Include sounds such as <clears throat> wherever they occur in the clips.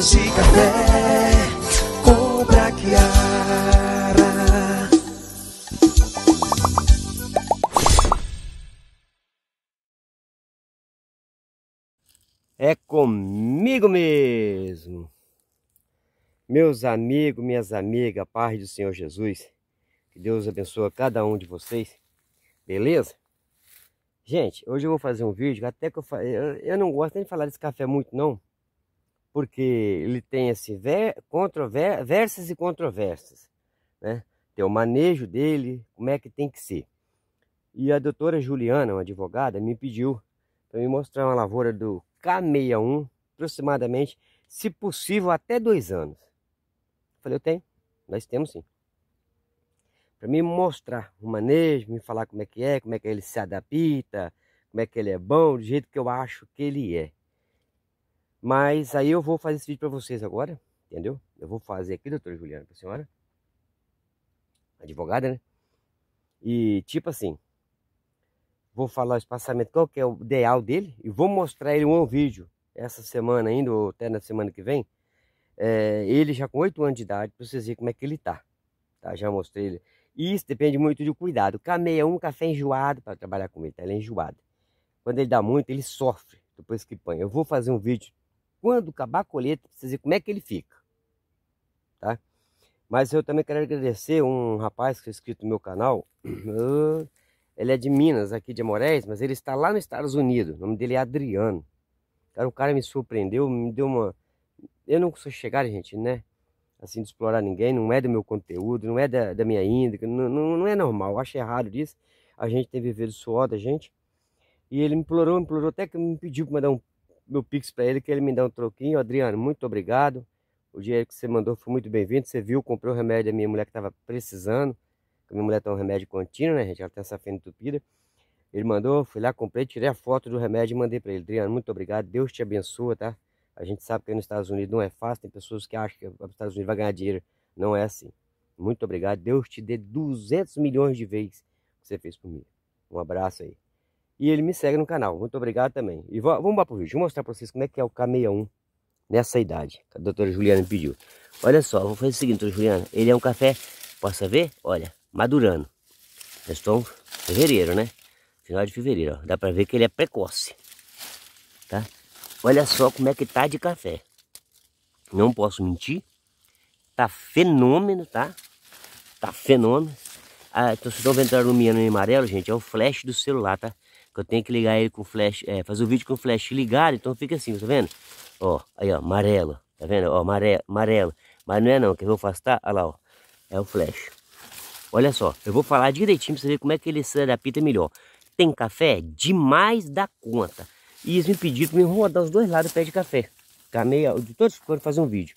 xícaras de café com braquiara. É comigo mesmo. Meus amigos, minhas amigas, paz do Senhor Jesus. Que Deus abençoe cada um de vocês. Beleza? Gente, hoje eu vou fazer um vídeo, até que eu, eu, eu não gosto nem de falar desse café muito não, porque ele tem assim, controvérsias e controvérsias, né? Tem o manejo dele, como é que tem que ser. E a doutora Juliana, uma advogada, me pediu para me mostrar uma lavoura do K61, aproximadamente, se possível, até dois anos. falei, eu tenho, nós temos sim. Para me mostrar o manejo, me falar como é que é, como é que ele se adapta, como é que ele é bom, do jeito que eu acho que ele é. Mas aí eu vou fazer esse vídeo para vocês agora, entendeu? Eu vou fazer aqui, doutora Juliana, para a senhora. Advogada, né? E tipo assim, vou falar o espaçamento, qual que é o ideal dele, e vou mostrar ele um vídeo essa semana ainda, ou até na semana que vem. É, ele já com 8 anos de idade, para vocês verem como é que ele tá. tá? Já mostrei ele. E isso depende muito do cuidado. Cameia um café é enjoado para trabalhar com ele, tá? Ele é enjoado. Quando ele dá muito, ele sofre depois que põe. Eu vou fazer um vídeo quando acabar a colheita, precisa ver como é que ele fica. Tá? Mas eu também quero agradecer um rapaz que foi é inscrito no meu canal. <clears throat> Ele é de Minas, aqui de Amorés, mas ele está lá nos Estados Unidos. O nome dele é Adriano. Cara, o cara me surpreendeu, me deu uma... Eu não sou chegar, gente, né? Assim, de explorar ninguém, não é do meu conteúdo, não é da, da minha índica, não, não, não é normal, eu acho errado isso. A gente tem vivido o suor da gente. E ele me implorou, implorou até que me pediu para mandar um meu Pix para ele que ele me dá um troquinho. Adriano, muito obrigado. O dinheiro que você mandou foi muito bem-vindo. Você viu, comprou o remédio da minha mulher que estava precisando. A minha mulher tem tá um remédio contínuo, né, gente? Ela tem essa fenda entupida. Ele mandou, fui lá, comprei, tirei a foto do remédio e mandei para ele. Adriano, muito obrigado. Deus te abençoa, tá? A gente sabe que aí nos Estados Unidos não é fácil. Tem pessoas que acham que os Estados Unidos vai ganhar dinheiro. Não é assim. Muito obrigado. Deus te dê 200 milhões de vezes que você fez por mim. Um abraço aí. E ele me segue no canal. Muito obrigado também. E vamos lá pro vídeo. Vou mostrar para vocês como é que é o K61 nessa idade. a doutora Juliana me pediu. Olha só, Vou fazer o seguinte, doutora Juliana. Ele é um café, posso ver? Olha, madurando. Estou estou fevereiro, né? Final de fevereiro, ó. Dá para ver que ele é precoce. Tá? Olha só como é que tá de café. Não posso mentir. Tá fenômeno, tá? Tá fenômeno. Ah, então, se estão vendo iluminando em amarelo, gente, é o flash do celular, tá? eu tenho que ligar ele com flash, é, fazer o vídeo com flash ligado, então fica assim, tá vendo? Ó, aí ó, amarelo, tá vendo? Ó, amarelo, amarelo. Mas não é não, quer ver eu afastar? Tá? Olha lá, ó, é o flash. Olha só, eu vou falar direitinho pra você ver como é que ele se adapta melhor. Tem café demais da conta. E eles me pediram pra me rodar os dois lados do pé de café. Ficar meio, de todos quando fazer um vídeo.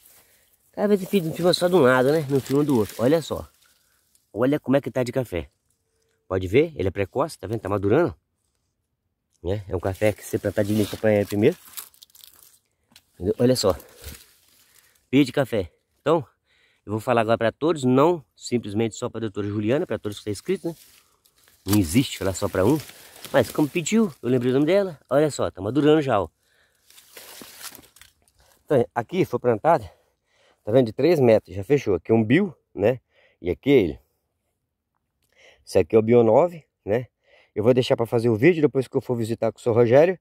Cada vez que filma só de um lado, né? Não filma do outro. Olha só. Olha como é que tá de café. Pode ver? Ele é precoce, tá vendo? Tá madurando. Né? É um café que você plantar de para campanha primeiro. Entendeu? Olha só. Pia de café. Então, eu vou falar agora para todos, não simplesmente só para a doutora Juliana, para todos que tá estão inscritos, né? Não existe falar só para um. Mas como pediu, eu lembrei o nome dela. Olha só, tá madurando já, ó. Então, aqui foi plantado, tá vendo? De 3 metros, já fechou. Aqui é um bio, né? E aquele. É Esse aqui é o bio 9, né? Eu vou deixar para fazer o vídeo depois que eu for visitar com o Sr. Rogério.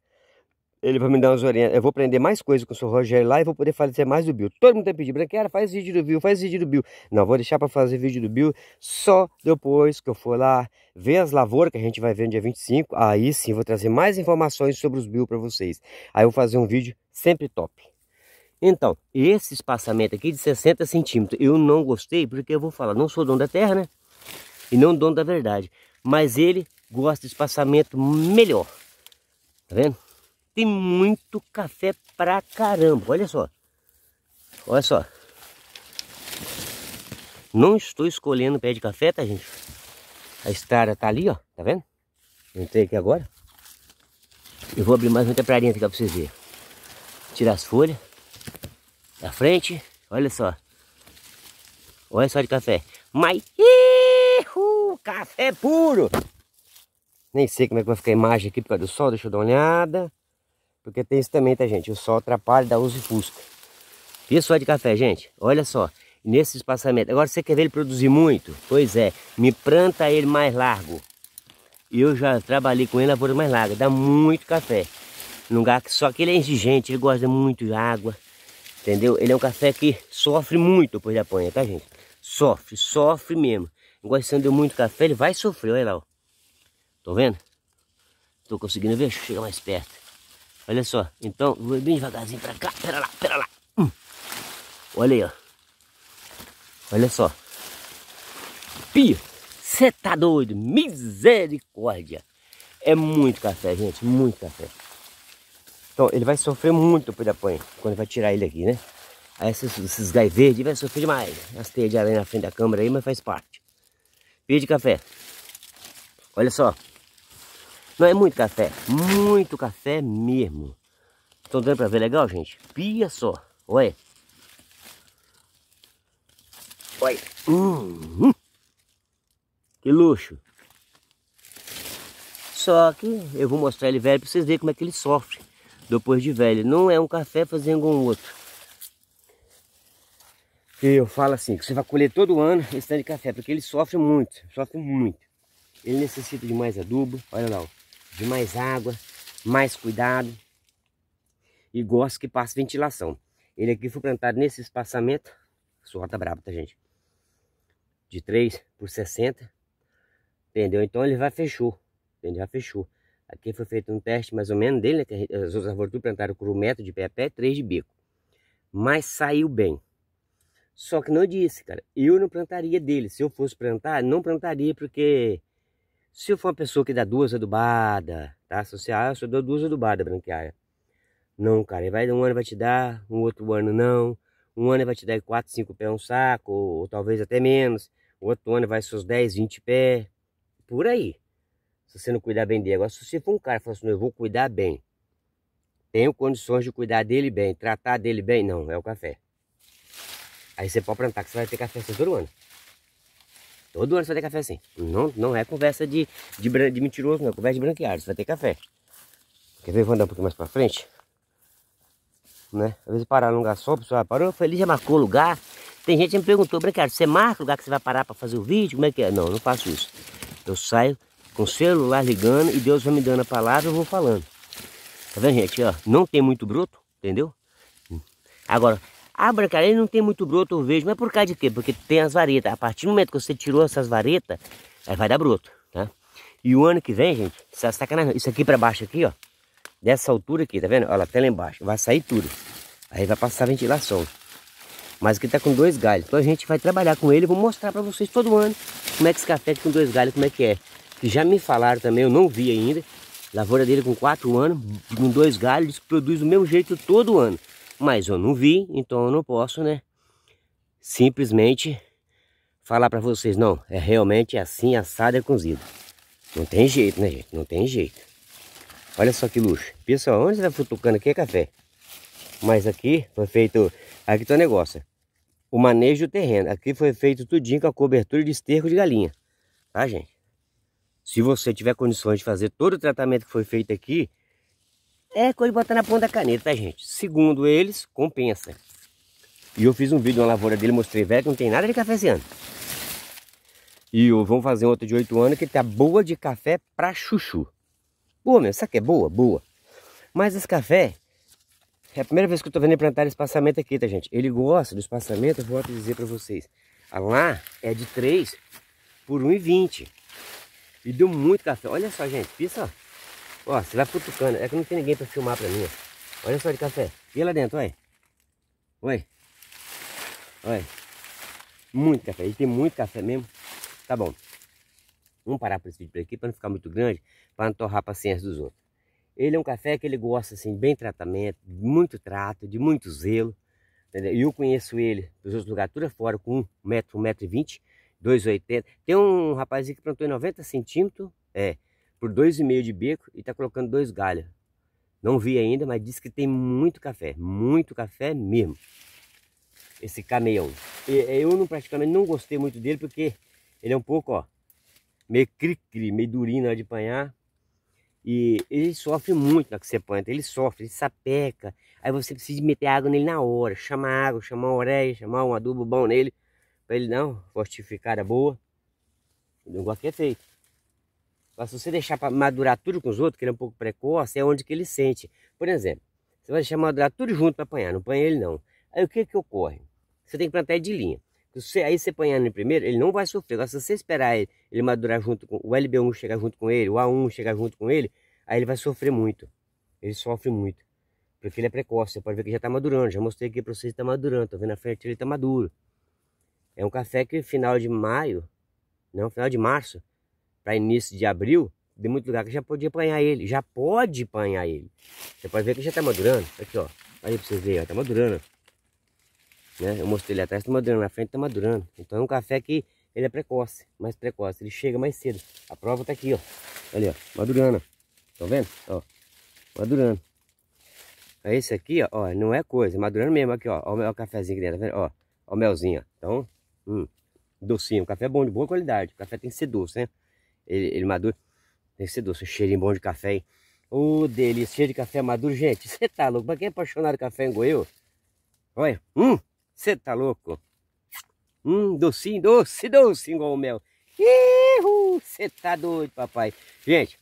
Ele vai me dar umas orientações. Eu vou aprender mais coisas com o Sr. Rogério lá e vou poder fazer mais do Bill. Todo mundo tem tá pedido, Branquera, faz vídeo do Bill, faz vídeo do Bill. Não, vou deixar para fazer vídeo do Bill só depois que eu for lá ver as lavouras que a gente vai ver no dia 25. Aí sim, vou trazer mais informações sobre os Bill para vocês. Aí eu vou fazer um vídeo sempre top. Então, esse espaçamento aqui de 60 centímetros, eu não gostei porque eu vou falar, não sou dono da terra, né? E não dono da verdade. Mas ele gosta de espaçamento melhor. Tá vendo? Tem muito café pra caramba. Olha só. Olha só. Não estou escolhendo pé de café, tá, gente? A estrada tá ali, ó. Tá vendo? entrei aqui agora. Eu vou abrir mais uma temporarinha aqui pra vocês verem. Tirar as folhas. Da frente. Olha só. Olha só de café. Mas... Ihu, café puro! Nem sei como é que vai ficar a imagem aqui por causa do sol, deixa eu dar uma olhada. Porque tem isso também, tá, gente? O sol atrapalha, dá uso e fusca. Isso só de café, gente. Olha só, nesse espaçamento. Agora, você quer ver ele produzir muito? Pois é, me planta ele mais largo. Eu já trabalhei com ele na lavoura mais larga, dá muito café. Num lugar que só que ele é exigente, ele gosta muito de água, entendeu? Ele é um café que sofre muito depois da panha, tá, gente? Sofre, sofre mesmo. Gostando de muito café, ele vai sofrer, olha lá, ó. Estão vendo? Estou conseguindo ver? Chega mais perto. Olha só. Então, vou bem devagarzinho para cá. Pera lá, pera lá. Hum. Olha aí, ó. Olha só. Pia, você tá doido? Misericórdia. É muito café, gente. Muito café. Então, ele vai sofrer muito depois da põe, Quando vai tirar ele aqui, né? Aí esses, esses gai verdes vai sofrer demais. As teias de aranha na frente da câmera aí, mas faz parte. Pia de café. Olha só. Não é muito café, muito café mesmo. Estão dando para ver legal, gente? Pia só, olha. Olha. Hum, hum. Que luxo. Só que eu vou mostrar ele velho para vocês verem como é que ele sofre depois de velho. Não é um café fazendo um outro. Eu falo assim, que você vai colher todo ano esse tanto de café, porque ele sofre muito, sofre muito. Ele necessita de mais adubo, olha lá, ó de mais água, mais cuidado. E gosto que passe ventilação. Ele aqui foi plantado nesse espaçamento. Sua tá braba, tá, gente? De 3 por 60. Entendeu? Então ele vai fechou. Entendeu? Já fechou. Aqui foi feito um teste mais ou menos dele, né? Que as outras árvores plantaram com cru metro de pé a pé três de bico. Mas saiu bem. Só que não disse, cara. Eu não plantaria dele. Se eu fosse plantar, não plantaria porque se eu for uma pessoa que dá duas adubadas, tá? Se você, ah, eu só dou duas adubadas branquiária. Não, cara, ele vai um ano vai te dar, um outro ano não. Um ano vai te dar 4, 5 pés é um saco, ou, ou, talvez até menos. O outro ano vai seus 10, 20 pés, por aí. Se você não cuidar bem dele. Agora, se você for um cara que fala assim, eu vou cuidar bem, tenho condições de cuidar dele bem, tratar dele bem, não, é o café. Aí você pode plantar que você vai ter café todo ano. Todo ano você vai ter café assim. Não, não é conversa de, de, de mentiroso, não. É conversa de branqueado. Você vai ter café. Quer ver? Vou andar um pouquinho mais pra frente. Né? Às vezes parar num lugar só, o pessoal parou, Eu falei, já marcou o lugar. Tem gente que me perguntou, branqueado, você marca o lugar que você vai parar pra fazer o vídeo? Como é que é? Não, não faço isso. Eu saio com o celular ligando e Deus vai me dando a palavra eu vou falando. Tá vendo, gente? Ó, não tem muito bruto, entendeu? Agora, Abra, ah, cara, ele não tem muito broto, eu vejo. Mas por causa de quê? Porque tem as varetas. A partir do momento que você tirou essas varetas, aí vai dar broto, tá? E o ano que vem, gente, essa é sacanagem. Isso aqui para baixo aqui, ó. Dessa altura aqui, tá vendo? Olha, até lá embaixo. Vai sair tudo. Aí vai passar a ventilação. Mas aqui tá com dois galhos. Então a gente vai trabalhar com ele. Vou mostrar para vocês todo ano como é que esse café com dois galhos, como é que é. Que já me falaram também, eu não vi ainda. Lavoura dele com quatro anos, com dois galhos, produz do mesmo jeito todo ano. Mas eu não vi, então eu não posso, né? Simplesmente falar para vocês, não, é realmente assim, assado e cozido. Não tem jeito, né, gente? Não tem jeito. Olha só que luxo. Pessoal, onde você tá futucando aqui é café. Mas aqui foi feito... Aqui tá o um negócio. O manejo do terreno. Aqui foi feito tudinho com a cobertura de esterco de galinha. Tá, gente? Se você tiver condições de fazer todo o tratamento que foi feito aqui, é coisa de botar na ponta da caneta, tá, gente? Segundo eles, compensa. E eu fiz um vídeo na lavoura dele, mostrei, velho, que não tem nada de cafezinho. E eu, vamos fazer outra de 8 anos que tá boa de café pra chuchu. Boa, mesmo, sabe que é boa? Boa. Mas esse café, é a primeira vez que eu tô vendo ele plantar espaçamento aqui, tá, gente? Ele gosta do espaçamento, eu vou dizer pra vocês. A ah, lá é de 3 por 1,20. E deu muito café. Olha só, gente, pisa, ó. Ó, você vai futucando. É que não tem ninguém para filmar para mim, ó. Olha só de café. E lá dentro, olha. Olha. Olha. Muito café. Ele tem muito café mesmo. Tá bom. Vamos parar para esse vídeo por aqui para não ficar muito grande, para não torrar a paciência dos outros. Ele é um café que ele gosta assim, bem tratamento, muito trato, de muito zelo. Entendeu? E eu conheço ele dos outros lugares, tudo fora, com 1 metro, 1 metro e 20, 2,80. Tem um rapazinho que plantou em 90 centímetros, é, por 2,5 de beco e está colocando dois galhos. Não vi ainda, mas diz que tem muito café, muito café mesmo. Esse caminhão. Eu não praticamente não gostei muito dele porque ele é um pouco, ó, meio cri-cri, meio durinho na hora de apanhar. E ele sofre muito na que você planta, ele sofre, ele sapeca. Aí você precisa meter água nele na hora, chamar água, chamar uma orelha, chamar um adubo bom nele, para ele não, fortificar a boa. O negócio aqui é feito. Mas se você deixar para madurar tudo com os outros, que ele é um pouco precoce, é onde que ele sente. Por exemplo, você vai deixar madurar tudo junto para apanhar, não apanha ele não. Aí o que que ocorre? Você tem que plantar ele de linha. Você, aí você apanhando ele primeiro, ele não vai sofrer. Agora, se você esperar ele, ele madurar junto com o LB1 chegar junto com ele, o A1 chegar junto com ele, aí ele vai sofrer muito. Ele sofre muito. Porque ele é precoce, você pode ver que já está madurando. Já mostrei aqui para vocês que está madurando. Estou vendo a frente, ele está maduro. É um café que final de maio, não, final de março, para início de abril, de muito lugar que já podia apanhar ele. Já pode apanhar ele. Você pode ver que já está madurando. Aqui, ó. Aí pra vocês verem, ó. Tá madurando. Né? Eu mostrei ele atrás, tá madurando. Na frente tá madurando. Então é um café que ele é precoce. Mais precoce. Ele chega mais cedo. A prova tá aqui, ó. Olha, ó. Madurando. Tão vendo? Ó. Madurando. Aí é esse aqui, ó. ó não é coisa. É madurando mesmo. Aqui, ó. Ó o, cafezinho que dentro. Tá vendo? Ó. Ó o melzinho, ó. Então, hum. Docinho. o café bom, de boa qualidade. O café tem que ser doce, né? ele, ele maduro. Tem que ser doce, um cheirinho bom de café, hein? Ô, oh, delícia, cheiro de café maduro. Gente, você tá louco? Pra quem é apaixonado por café engoiu, olha, hum, você tá louco? Hum, docinho, doce, doce, igual o mel. Você tá doido, papai. Gente,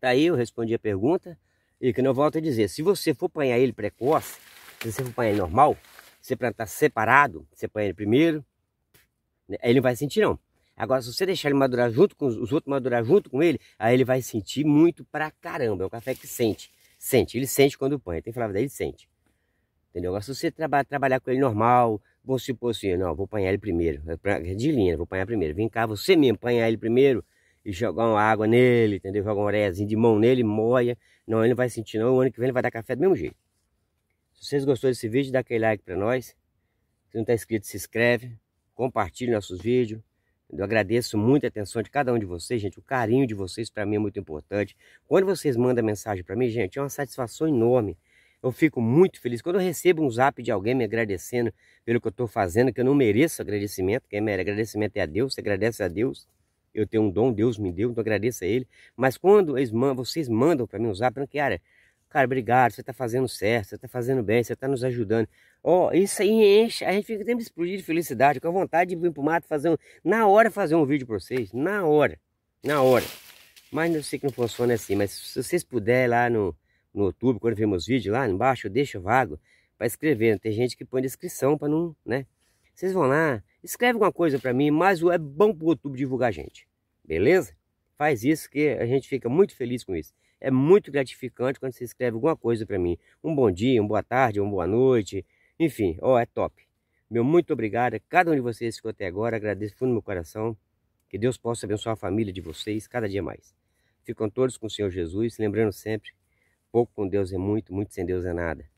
tá aí, eu respondi a pergunta. E que não volto a dizer, se você for apanhar ele precoce, se você for apanhar ele normal, você plantar separado, você apanha ele primeiro, né? ele não vai sentir não. Agora, se você deixar ele madurar junto com os, os outros madurar junto com ele, aí ele vai sentir muito pra caramba. É o café que sente. Sente. Ele sente quando põe. Tem que falar, ele sente. Entendeu? Agora, se você traba, trabalhar com ele normal, se supor assim, não, vou apanhar ele primeiro. É é de linha, vou apanhar primeiro. Vem cá, você me apanhar ele primeiro e jogar uma água nele, entendeu? Jogar um orelhazinha de mão nele, moia. Não, ele não vai sentir não. O ano que vem ele vai dar café do mesmo jeito. Se vocês gostaram desse vídeo, dá aquele like pra nós. Se não tá inscrito, se inscreve. Compartilhe nossos vídeos. Eu agradeço muito a atenção de cada um de vocês, gente. O carinho de vocês para mim é muito importante. Quando vocês mandam mensagem para mim, gente, é uma satisfação enorme. Eu fico muito feliz quando eu recebo um zap de alguém me agradecendo pelo que eu estou fazendo, que eu não mereço agradecimento. Quem merece agradecimento é a Deus, você agradece a Deus. Eu tenho um dom, Deus me deu, então agradeço a Ele. Mas quando vocês mandam para mim um zap, falando que, cara, Cara, obrigado, você tá fazendo certo, você tá fazendo bem, você tá nos ajudando. Ó, oh, isso aí enche, a gente fica sempre explodido de felicidade, com a vontade de vir pro mato fazer um, na hora fazer um vídeo pra vocês, na hora, na hora. Mas eu sei que não funciona assim, mas se vocês puderem lá no, no YouTube, quando vemos vídeo lá embaixo, eu deixo vago para escrever. Né? Tem gente que põe descrição para não, né? Vocês vão lá, escreve alguma coisa para mim, mas é bom pro YouTube divulgar a gente. Beleza? Faz isso que a gente fica muito feliz com isso. É muito gratificante quando você escreve alguma coisa para mim. Um bom dia, uma boa tarde, uma boa noite. Enfim, ó, oh, é top. Meu muito obrigado a cada um de vocês que ficou até agora. Agradeço fundo do meu coração. Que Deus possa abençoar a família de vocês cada dia mais. Ficam todos com o Senhor Jesus, lembrando sempre, pouco com Deus é muito, muito sem Deus é nada.